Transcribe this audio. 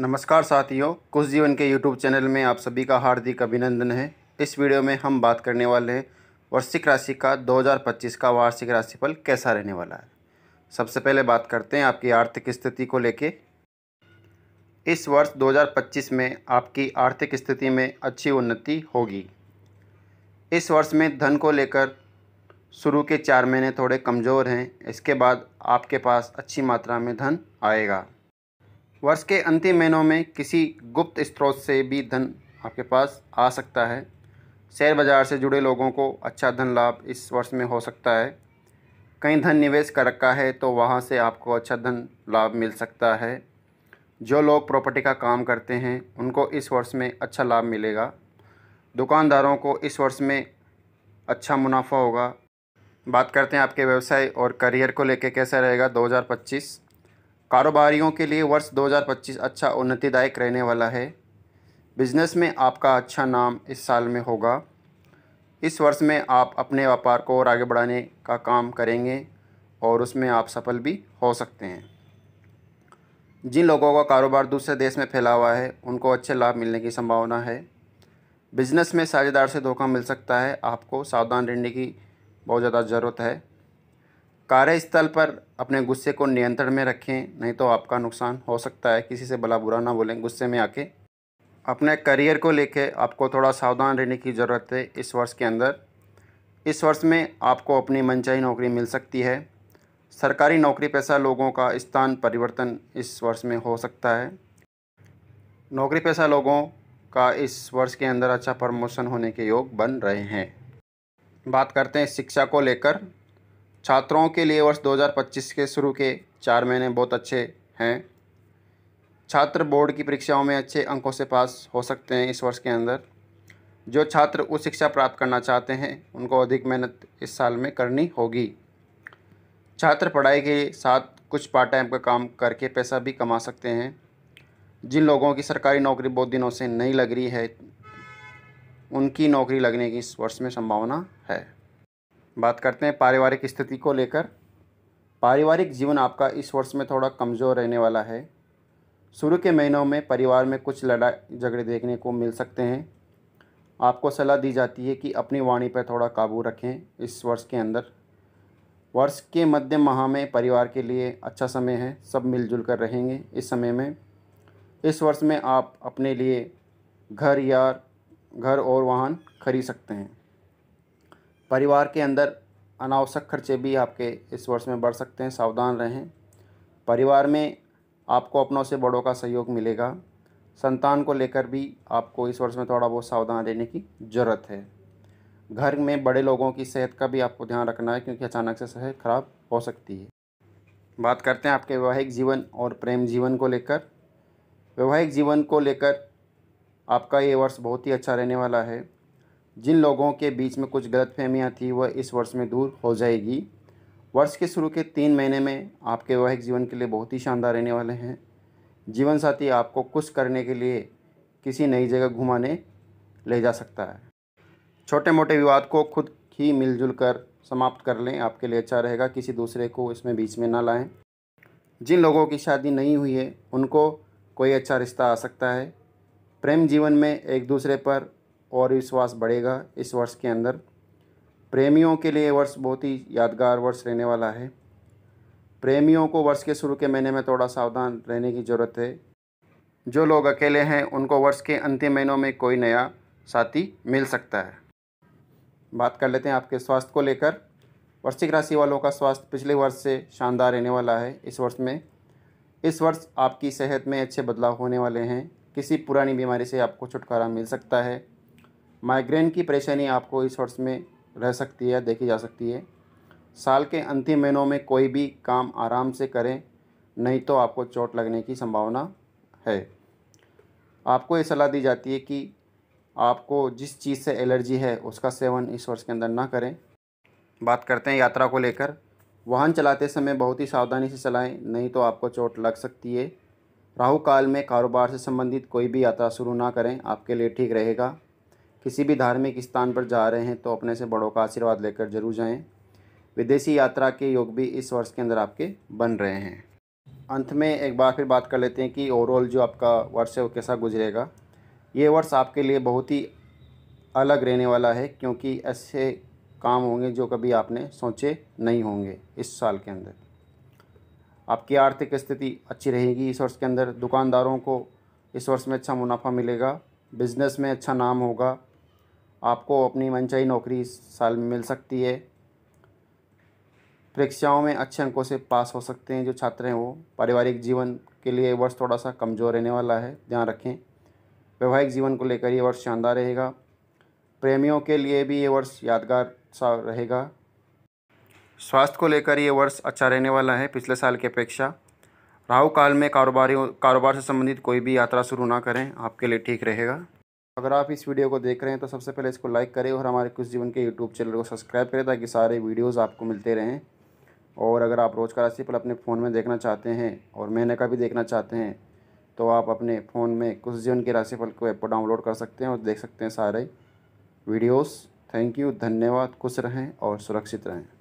नमस्कार साथियों कुछ जीवन के यूट्यूब चैनल में आप सभी का हार्दिक अभिनंदन है इस वीडियो में हम बात करने वाले हैं वार्षिक राशि का 2025 का वार्षिक राशिफल कैसा रहने वाला है सबसे पहले बात करते हैं आपकी आर्थिक स्थिति को लेके इस वर्ष 2025 में आपकी आर्थिक स्थिति में अच्छी उन्नति होगी इस वर्ष में धन को लेकर शुरू के चार महीने थोड़े कमज़ोर हैं इसके बाद आपके पास अच्छी मात्रा में धन आएगा वर्ष के अंतिम महीनों में किसी गुप्त स्रोत से भी धन आपके पास आ सकता है शेयर बाज़ार से जुड़े लोगों को अच्छा धन लाभ इस वर्ष में हो सकता है कहीं धन निवेश कर रखा है तो वहाँ से आपको अच्छा धन लाभ मिल सकता है जो लोग प्रॉपर्टी का काम करते हैं उनको इस वर्ष में अच्छा लाभ मिलेगा दुकानदारों को इस वर्ष में अच्छा मुनाफा होगा बात करते हैं आपके व्यवसाय और करियर को लेके कैसा रहेगा 2025 कारोबारियों के लिए वर्ष 2025 अच्छा उन्नतिदायक रहने वाला है बिजनेस में आपका अच्छा नाम इस साल में होगा इस वर्ष में आप अपने व्यापार को और आगे बढ़ाने का काम करेंगे और उसमें आप सफल भी हो सकते हैं जिन लोगों का कारोबार दूसरे देश में फैला हुआ है उनको अच्छे लाभ मिलने की संभावना है बिजनेस में साझेदार से धोखा मिल सकता है आपको सावधान रहने की बहुत ज़्यादा ज़रूरत है कार्यस्थल पर अपने गुस्से को नियंत्रण में रखें नहीं तो आपका नुकसान हो सकता है किसी से भला बुरा ना बोलें गुस्से में आके अपने करियर को लेके आपको थोड़ा सावधान रहने की ज़रूरत है इस वर्ष के अंदर इस वर्ष में आपको अपनी मनचाही नौकरी मिल सकती है सरकारी नौकरी पेशा लोगों का स्थान परिवर्तन इस वर्ष में हो सकता है नौकरी पेशा लोगों का इस वर्ष के अंदर अच्छा प्रमोशन होने के योग बन रहे हैं बात करते हैं शिक्षा को लेकर छात्रों के लिए वर्ष 2025 के शुरू के चार महीने बहुत अच्छे हैं छात्र बोर्ड की परीक्षाओं में अच्छे अंकों से पास हो सकते हैं इस वर्ष के अंदर जो छात्र उच्च शिक्षा प्राप्त करना चाहते हैं उनको अधिक मेहनत इस साल में करनी होगी छात्र पढ़ाई के साथ कुछ पार्ट टाइम का काम करके पैसा भी कमा सकते हैं जिन लोगों की सरकारी नौकरी बहुत दिनों से नहीं लग रही है उनकी नौकरी लगने की इस वर्ष में संभावना है बात करते हैं पारिवारिक स्थिति को लेकर पारिवारिक जीवन आपका इस वर्ष में थोड़ा कमज़ोर रहने वाला है शुरू के महीनों में परिवार में कुछ लड़ाई झगड़े देखने को मिल सकते हैं आपको सलाह दी जाती है कि अपनी वाणी पर थोड़ा काबू रखें इस वर्ष के अंदर वर्ष के मध्य माह में परिवार के लिए अच्छा समय है सब मिलजुल कर रहेंगे इस समय में इस वर्ष में आप अपने लिए घर या घर और वाहन खरीद सकते हैं परिवार के अंदर अनावश्यक खर्चे भी आपके इस वर्ष में बढ़ सकते हैं सावधान रहें परिवार में आपको अपनों से बड़ों का सहयोग मिलेगा संतान को लेकर भी आपको इस वर्ष में थोड़ा बहुत सावधान रहने की ज़रूरत है घर में बड़े लोगों की सेहत का भी आपको ध्यान रखना है क्योंकि अचानक से सेहत ख़राब हो सकती है बात करते हैं आपके वैवाहिक जीवन और प्रेम जीवन को लेकर वैवाहिक जीवन को लेकर आपका ये वर्ष बहुत ही अच्छा रहने वाला है जिन लोगों के बीच में कुछ गलतफहमियाँ थी वह इस वर्ष में दूर हो जाएगी वर्ष के शुरू के तीन महीने में आपके वैवाहिक जीवन के लिए बहुत ही शानदार रहने वाले हैं जीवन साथी आपको कुछ करने के लिए किसी नई जगह घुमाने ले जा सकता है छोटे मोटे विवाद को खुद ही मिलजुल कर समाप्त कर लें आपके लिए अच्छा रहेगा किसी दूसरे को इसमें बीच में ना लाएं जिन लोगों की शादी नहीं हुई है उनको कोई अच्छा रिश्ता आ सकता है प्रेम जीवन में एक दूसरे पर और विश्वास बढ़ेगा इस वर्ष के अंदर प्रेमियों के लिए वर्ष बहुत ही यादगार वर्ष रहने वाला है प्रेमियों को वर्ष के शुरू के महीने में थोड़ा सावधान रहने की ज़रूरत है जो लोग अकेले हैं उनको वर्ष के अंतिम महीनों में कोई नया साथी मिल सकता है बात कर लेते हैं आपके स्वास्थ्य को लेकर वर्षिक राशि वालों का स्वास्थ्य पिछले वर्ष से शानदार रहने वाला है इस वर्ष में इस वर्ष आपकी सेहत में अच्छे बदलाव होने वाले हैं किसी पुरानी बीमारी से आपको छुटकारा मिल सकता है माइग्रेन की परेशानी आपको इस वर्ष में रह सकती है देखी जा सकती है साल के अंतिम महीनों में कोई भी काम आराम से करें नहीं तो आपको चोट लगने की संभावना है आपको ये सलाह दी जाती है कि आपको जिस चीज़ से एलर्जी है उसका सेवन इस वर्ष के अंदर ना करें बात करते हैं यात्रा को लेकर वाहन चलाते समय बहुत ही सावधानी से चलाएं नहीं तो आपको चोट लग सकती है राहु काल में कारोबार से संबंधित कोई भी यात्रा शुरू ना करें आपके लिए ठीक रहेगा किसी भी धार्मिक स्थान पर जा रहे हैं तो अपने से बड़ों का आशीर्वाद लेकर जरूर जाएं विदेशी यात्रा के योग भी इस वर्ष के अंदर आपके बन रहे हैं अंत में एक बार फिर बात कर लेते हैं कि ओवरऑल जो आपका वर्ष है वो कैसा गुजरेगा ये वर्ष आपके लिए बहुत ही अलग रहने वाला है क्योंकि ऐसे काम होंगे जो कभी आपने सोचे नहीं होंगे इस साल के अंदर आपकी आर्थिक स्थिति अच्छी रहेगी इस वर्ष के अंदर दुकानदारों को इस वर्ष में अच्छा मुनाफा मिलेगा बिजनेस में अच्छा नाम होगा आपको अपनी मनचाही नौकरी इस साल में मिल सकती है परीक्षाओं में अच्छे अंकों से पास हो सकते हैं जो छात्र हैं वो पारिवारिक जीवन के लिए वर्ष थोड़ा सा कमज़ोर रहने वाला है ध्यान रखें वैवाहिक जीवन को लेकर ये वर्ष शानदार रहेगा प्रेमियों के लिए भी ये वर्ष यादगार सा रहेगा स्वास्थ्य को लेकर ये वर्ष अच्छा रहने वाला है पिछले साल की अपेक्षा राहु काल में कारोबारियों कारोबार से संबंधित कोई भी यात्रा शुरू ना करें आपके लिए ठीक रहेगा अगर आप इस वीडियो को देख रहे हैं तो सबसे पहले इसको लाइक करें और हमारे कुछ जीवन के यूट्यूब चैनल को सब्सक्राइब करें ताकि सारे वीडियोज़ आपको मिलते रहें और अगर आप रोज़ का राशिफल अपने फ़ोन में देखना चाहते हैं और महीने का भी देखना चाहते हैं तो आप अपने फ़ोन में कुछ जीवन के राशिफल को ऐप डाउनलोड कर सकते हैं और देख सकते हैं सारे वीडियोस थैंक यू धन्यवाद खुश रहें और सुरक्षित रहें